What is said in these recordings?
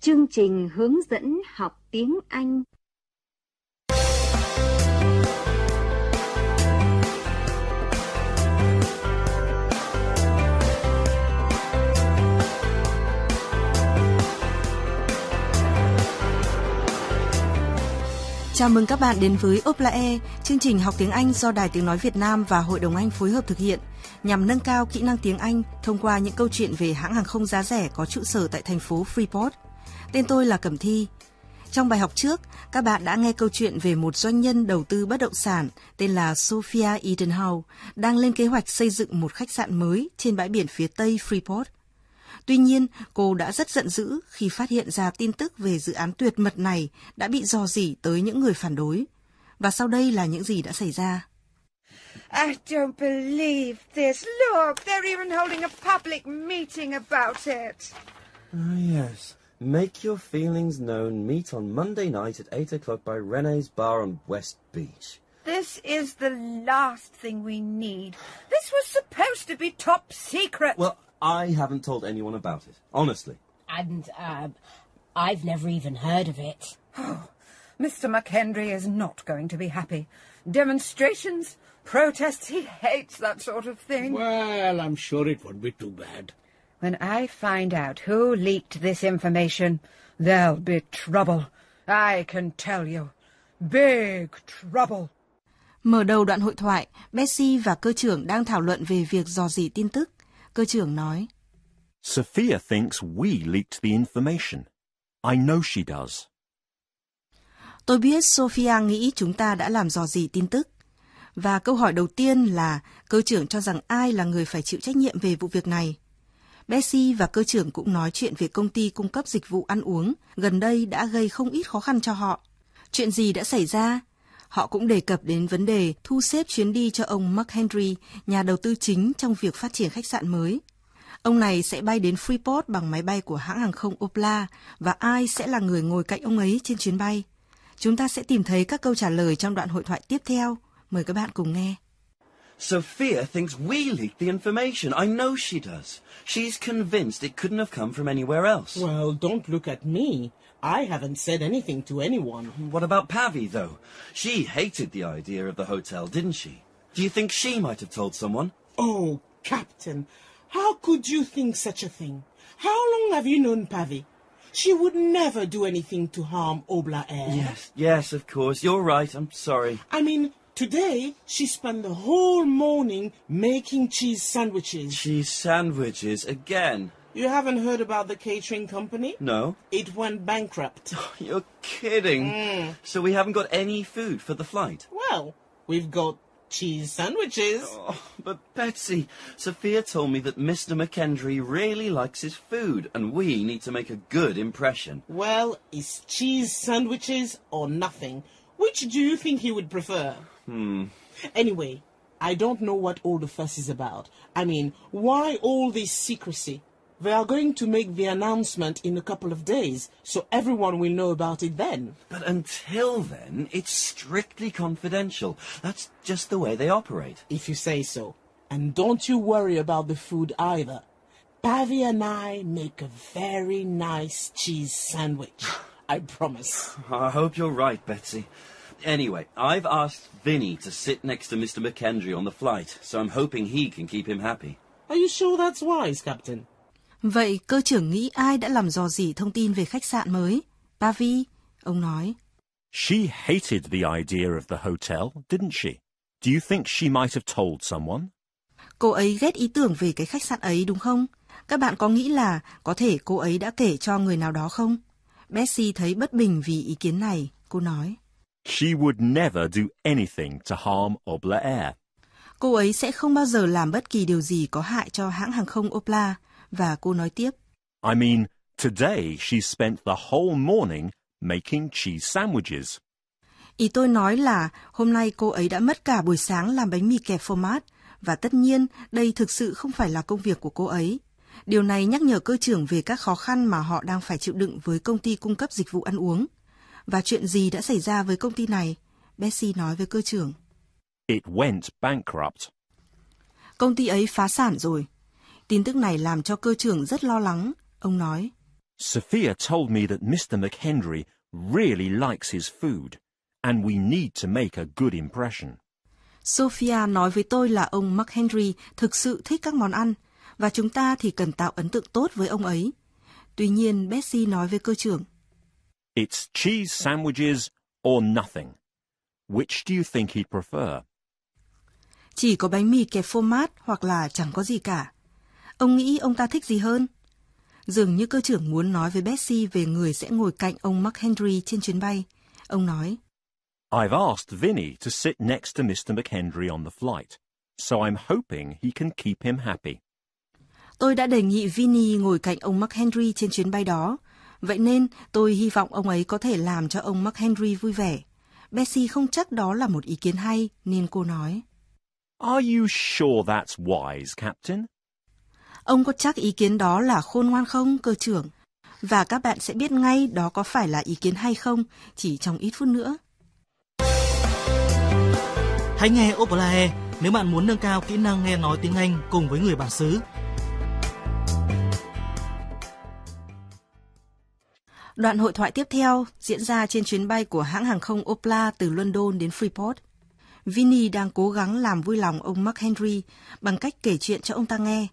Chương trình hướng dẫn học tiếng Anh Chào mừng các bạn đến với Oplae, chương trình học tiếng Anh do Đài Tiếng Nói Việt Nam và Hội đồng Anh phối hợp thực hiện nhằm nâng cao kỹ năng tiếng Anh thông qua những câu chuyện về hãng hàng không giá rẻ có trụ sở tại thành phố Freeport, Tên tôi là Cẩm Thi. Trong bài học trước, các bạn đã nghe câu chuyện về một doanh nhân đầu tư bất động sản tên là Sophia Edenhow đang lên kế hoạch xây dựng một khách sạn mới trên bãi biển phía tây Freeport. Tuy nhiên, cô đã rất giận dữ khi phát hiện ra tin tức về dự án tuyệt mật này đã bị dò dỉ tới những người phản đối. Và sau đây là những gì đã xảy ra. I don't believe this. Look, they're even holding a public meeting about it. Oh, yes. Make Your Feelings Known meet on Monday night at 8 o'clock by Rene's Bar on West Beach. This is the last thing we need. This was supposed to be top secret. Well, I haven't told anyone about it, honestly. And, um, I've never even heard of it. Oh, Mr. McHenry is not going to be happy. Demonstrations, protests, he hates that sort of thing. Well, I'm sure it won't be too bad. When I find out who leaked this information, there'll be trouble. I can tell you. Big trouble. Mở đầu đoạn hội thoại, Bessie và cơ trưởng đang thảo luận về việc dò dỉ tin tức. Cơ trưởng nói: Sophia thinks we leaked the information. I know she does. Tôi biết Sophia nghĩ chúng ta đã làm dò dỉ tin tức. Và câu hỏi đầu tiên là cơ trưởng cho rằng ai là người phải chịu trách nhiệm về vụ việc này? Bessie và cơ trưởng cũng nói chuyện về công ty cung cấp dịch vụ ăn uống, gần đây đã gây không ít khó khăn cho họ. Chuyện gì đã xảy ra? Họ cũng đề cập đến vấn đề thu xếp chuyến đi cho ông Mark Henry, nhà đầu tư chính trong việc phát triển khách sạn mới. Ông này sẽ bay đến Freeport bằng máy bay của hãng hàng không Opla và ai sẽ là người ngồi cạnh ông ấy trên chuyến bay? Chúng ta sẽ tìm thấy các câu trả lời trong đoạn hội thoại tiếp theo. Mời các bạn cùng nghe. Sophia thinks we leaked the information. I know she does. She's convinced it couldn't have come from anywhere else. Well, don't look at me. I haven't said anything to anyone. What about Pavi, though? She hated the idea of the hotel, didn't she? Do you think she might have told someone? Oh, Captain, how could you think such a thing? How long have you known Pavi? She would never do anything to harm Obla Air. Yes, yes, of course. You're right. I'm sorry. I mean, Today, she spent the whole morning making cheese sandwiches. Cheese sandwiches again? You haven't heard about the catering company? No. It went bankrupt. Oh, you're kidding. Mm. So we haven't got any food for the flight? Well, we've got cheese sandwiches. Oh, but Betsy, Sophia told me that Mr. McKendry really likes his food and we need to make a good impression. Well, it's cheese sandwiches or nothing. Which do you think he would prefer? Hmm. Anyway, I don't know what all the fuss is about. I mean, why all this secrecy? They are going to make the announcement in a couple of days, so everyone will know about it then. But until then, it's strictly confidential. That's just the way they operate. If you say so. And don't you worry about the food either. Pavi and I make a very nice cheese sandwich. I promise. I hope you're right, Betsy. Anyway, I've asked Vinny to sit next to Mr. McKendry on the flight, so I'm hoping he can keep him happy. Are you sure that's wise, Captain? Vậy cơ trưởng nghĩ ai đã làm dò dỉ thông tin về khách sạn mới? Bavi, ông nói. She hated the idea of the hotel, didn't she? Do you think she might have told someone? Cô ấy ghét ý tưởng về cái khách sạn ấy đúng không? Các bạn có nghĩ là có thể cô ấy đã kể cho người nào đó không? Bessie thấy bất bình vì ý kiến này, cô nói. She would never do anything to harm Obla Air. Cô ấy sẽ không bao giờ làm bất kỳ điều gì có hại cho hãng hàng không Opla. Và cô nói tiếp. I mean, today she spent the whole morning making cheese sandwiches. Ý tôi nói là hôm nay cô ấy đã mất cả buổi sáng làm bánh mì kẹp phô mát. Và tất nhiên, đây thực sự không phải là công việc của cô ấy. Điều này nhắc nhở cơ trưởng về các khó khăn mà họ đang phải chịu đựng với công ty cung cấp dịch vụ ăn uống và chuyện gì đã xảy ra với công ty này? Bessie nói với cơ trưởng. It went bankrupt. Công ty ấy phá sản rồi. Tin tức này làm cho cơ trưởng rất lo lắng, ông nói. Sophia told me that Mr. McHenry really likes his food and we need to make a good impression. Sophia nói với tôi là ông McHenry thực sự thích các món ăn và chúng ta thì cần tạo ấn tượng tốt với ông ấy. Tuy nhiên, Bessie nói với cơ trưởng. It's cheese sandwiches or nothing. Which do you think he'd prefer? Chỉ có bánh mì kẹp phô mát hoặc là chẳng có gì cả. Ông nghĩ ông ta thích gì hơn? Dường như cơ trưởng muốn nói với Betsy về người sẽ ngồi cạnh ông Mark Henry trên chuyến bay. Ông nói, I've asked Vinny to sit next to Mr. McHenry on the flight, so I'm hoping he can keep him happy. Tôi đã đề nghị Vinny ngồi cạnh ông Mark Henry trên chuyến bay đó, Vậy nên, tôi hy vọng ông ấy có thể làm cho ông McHenry vui vẻ. Bessie không chắc đó là một ý kiến hay, nên cô nói. Are you sure that's wise, Captain? Ông có chắc ý kiến đó là khôn ngoan không, cơ trưởng? Và các bạn sẽ biết ngay đó có phải là ý kiến hay không, chỉ trong ít phút nữa. Hãy nghe Opelae nếu bạn muốn nâng cao kỹ năng nghe nói tiếng Anh cùng với người bản xứ Đoạn hội thoại tiếp theo diễn ra trên chuyến bay của hãng hàng không Opla từ London đến Freeport. Vinny đang cố gắng làm vui lòng ông Mark Henry bằng cách kể chuyện cho ông ta nghe.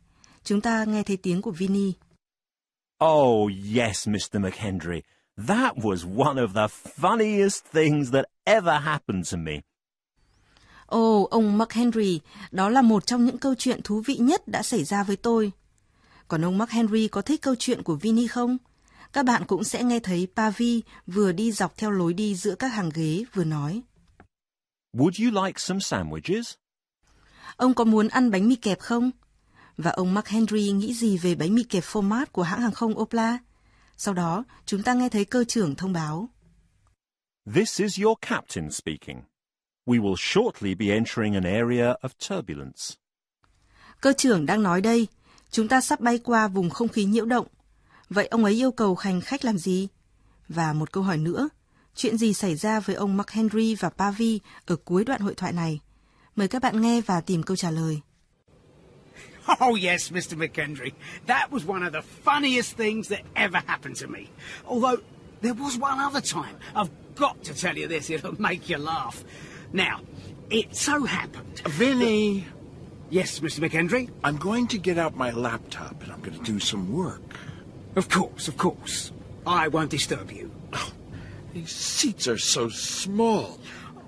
Chúng ta nghe thấy tiếng của Vinny. Oh yes, Mr. McHenry, that was one of the funniest things that ever happened to me. oh, ông Mark đó là một trong những câu chuyện thú vị nhất đã xảy ra với tôi. Còn ông Mark có thích câu chuyện của Vinny không? các bạn cũng sẽ nghe thấy Pavi vừa đi dọc theo lối đi giữa các hàng ghế vừa nói. Would you like some sandwiches? Ông có muốn ăn bánh mì kẹp không? Và ông Mark Henry nghĩ gì về bánh mì kẹp format của hãng hàng không Opla? Sau đó, chúng ta nghe thấy cơ trưởng thông báo. This is your captain speaking. We will shortly be entering an area of turbulence. Cơ trưởng đang nói đây, chúng ta sắp bay qua vùng không khí nhiễu động Vậy ông ấy yêu cầu hành khách làm gì? Và một câu hỏi nữa, chuyện gì xảy ra với ông Mark Henry và Pavi ở cuối đoạn hội thoại này? Mời các bạn nghe và tìm câu trả lời. Oh, yes, Mr. McHenry. That was one of the funniest things that ever happened to me. Although, there was one other time. I've got to tell you this, it'll make you laugh. Now, it so happened. Vinny! Yes, Mr. McHenry? I'm going to get out my laptop and I'm going to do some work. Of course, of course. I won't disturb you. Oh, these seats are so small.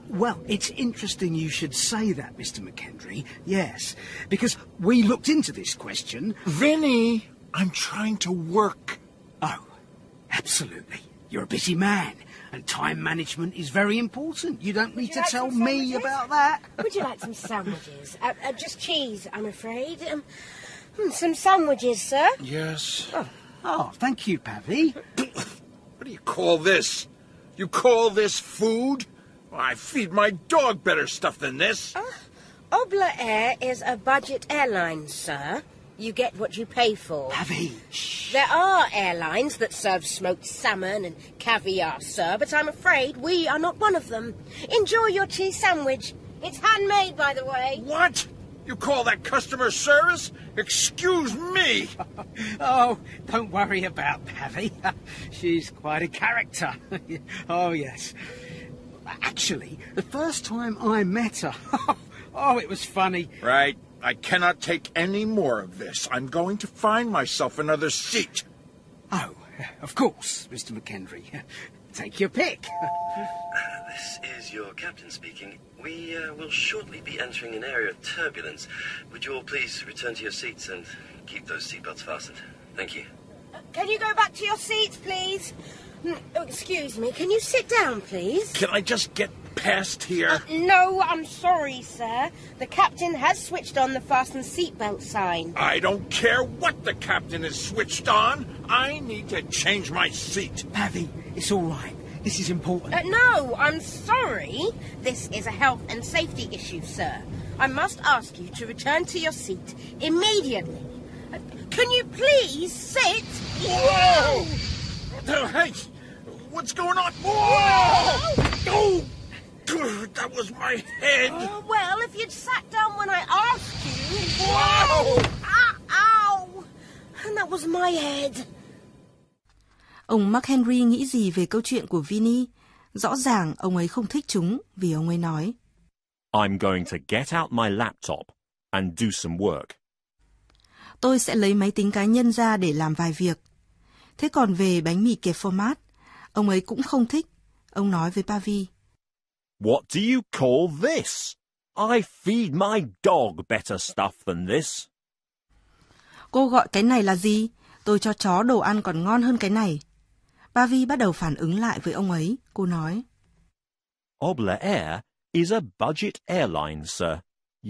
Well, it's interesting you should say that, Mr. McKendry. Yes, because we looked into this question. Vinny, I'm trying to work. Oh, absolutely. You're a busy man, and time management is very important. You don't need you to like tell me about that. Would you like some sandwiches? uh, uh, just cheese, I'm afraid. Um, hmm, some sandwiches, sir? Yes. Oh. Oh, thank you, Pappy. what do you call this? You call this food? I feed my dog better stuff than this. Uh, Obla Air is a budget airline, sir. You get what you pay for. Pappy, shh. There are airlines that serve smoked salmon and caviar, sir, but I'm afraid we are not one of them. Enjoy your cheese sandwich. It's handmade, by the way. What? You call that customer service? Excuse me! oh, don't worry about Pavi. She's quite a character. oh, yes. Actually, the first time I met her, oh, it was funny. Right. I cannot take any more of this. I'm going to find myself another seat. Oh, of course, Mr. McKendry. Take your pick. This is your captain speaking. We uh, will shortly be entering an area of turbulence. Would you all please return to your seats and keep those seatbelts fastened? Thank you. Uh, can you go back to your seats, please? Mm, oh, excuse me, can you sit down, please? Can I just get past here? Uh, no, I'm sorry, sir. The captain has switched on the fasten seatbelt sign. I don't care what the captain has switched on. I need to change my seat. Pavi, it's all right. This is important. Uh, no, I'm sorry. This is a health and safety issue, sir. I must ask you to return to your seat immediately. Uh, can you please sit? Whoa! Oh, Hey, what's going on? Whoa! Whoa! Oh, that was my head. Uh, well, if you'd sat down when I asked you. Whoa! Ow! And that was my head. Ông Mark Henry nghĩ gì về câu chuyện của Vinny? Rõ ràng ông ấy không thích chúng vì ông ấy nói. I'm going to get out my laptop and do some work. Tôi sẽ lấy máy tính cá nhân ra để làm vài việc. Thế còn về bánh mì kẹp format, ông ấy cũng không thích. Ông nói với Pavi. What do you call this? I feed my dog better stuff than this. Cô gọi cái này là gì? Tôi cho chó đồ ăn còn ngon hơn cái này. Bà Vi bắt đầu phản ứng lại với ông ấy. Cô nói, Obla Air is a budget airline, sir.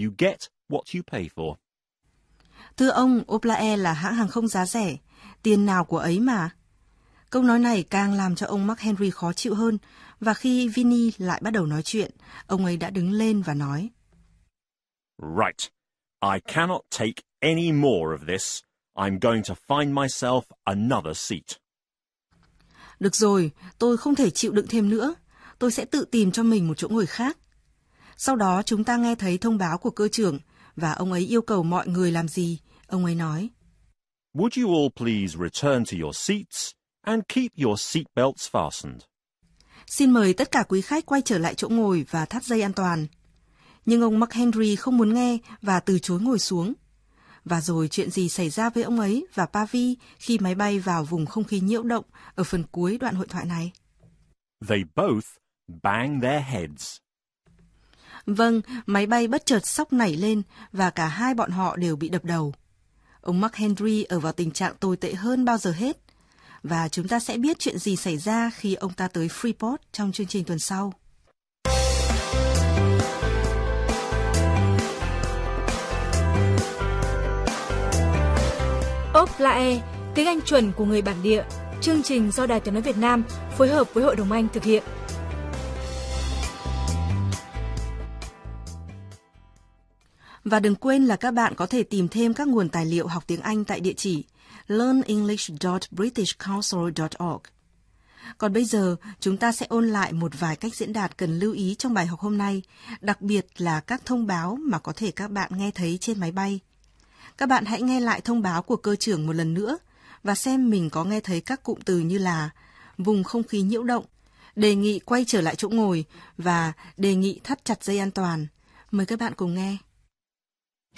You get what you pay for. Thưa ông, Obla Air là hãng hàng không giá rẻ. Tiền nào của ấy mà. Câu nói này càng làm cho ông Mark Henry khó chịu hơn, và khi Vinny lại bắt đầu nói chuyện, ông ấy đã đứng lên và nói. Right. I cannot take any more of this. I'm going to find myself another seat. Được rồi, tôi không thể chịu đựng thêm nữa. Tôi sẽ tự tìm cho mình một chỗ ngồi khác. Sau đó chúng ta nghe thấy thông báo của cơ trưởng và ông ấy yêu cầu mọi người làm gì. Ông ấy nói. Would you all please return to your seats and keep your seat belts fastened? Xin mời tất cả quý khách quay trở lại chỗ ngồi và thắt dây an toàn. Nhưng ông McHenry không muốn nghe và từ chối ngồi xuống. Và rồi chuyện gì xảy ra với ông ấy và Pavi khi máy bay vào vùng không khí nhiễu động ở phần cuối đoạn hội thoại này? They both bang their heads. Vâng, máy bay bất chợt sóc nảy lên và cả hai bọn họ đều bị đập đầu. Ông Mark Henry ở vào tình trạng tồi tệ hơn bao giờ hết. Và chúng ta sẽ biết chuyện gì xảy ra khi ông ta tới Freeport trong chương trình tuần sau. Lae, tiếng Anh chuẩn của người bản địa, chương trình do Đài Tiếng nói Việt Nam phối hợp với Hội đồng Anh thực hiện. Và đừng quên là các bạn có thể tìm thêm các nguồn tài liệu học tiếng Anh tại địa chỉ learnenglish.britishcouncil.org. Còn bây giờ, chúng ta sẽ ôn lại một vài cách diễn đạt cần lưu ý trong bài học hôm nay, đặc biệt là các thông báo mà có thể các bạn nghe thấy trên máy bay. Các bạn hãy nghe lại thông báo của cơ trưởng một lần nữa và xem mình có nghe thấy các cụm từ như là vùng không khí nhiễu động, đề nghị quay trở lại chỗ ngồi và đề nghị thắt chặt dây an toàn. Mời các bạn cùng nghe.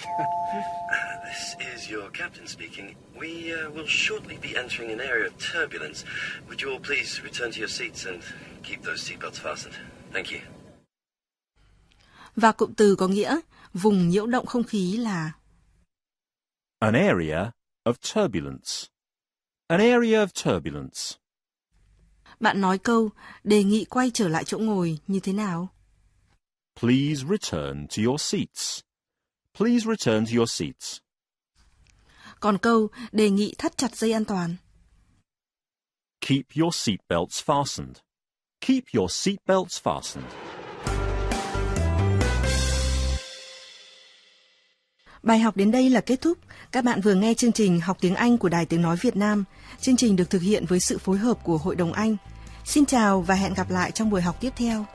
This is your captain speaking. We uh, will shortly be entering an area of turbulence. Would you all please return to your seats and keep those seatbelts fastened? Thank you. Và cụm từ có nghĩa vùng nhiễu động không khí là An area of turbulence. An area of turbulence. Bạn nói câu đề nghị quay trở lại chỗ ngồi như thế nào? Please return to your seats. Please return to your seats. Còn câu đề nghị thắt chặt dây an toàn. Keep your seat belts fastened. Keep your seat belts fastened. Bài học đến đây là kết thúc. Các bạn vừa nghe chương trình Học tiếng Anh của Đài Tiếng Nói Việt Nam. Chương trình được thực hiện với sự phối hợp của Hội đồng Anh. Xin chào và hẹn gặp lại trong buổi học tiếp theo.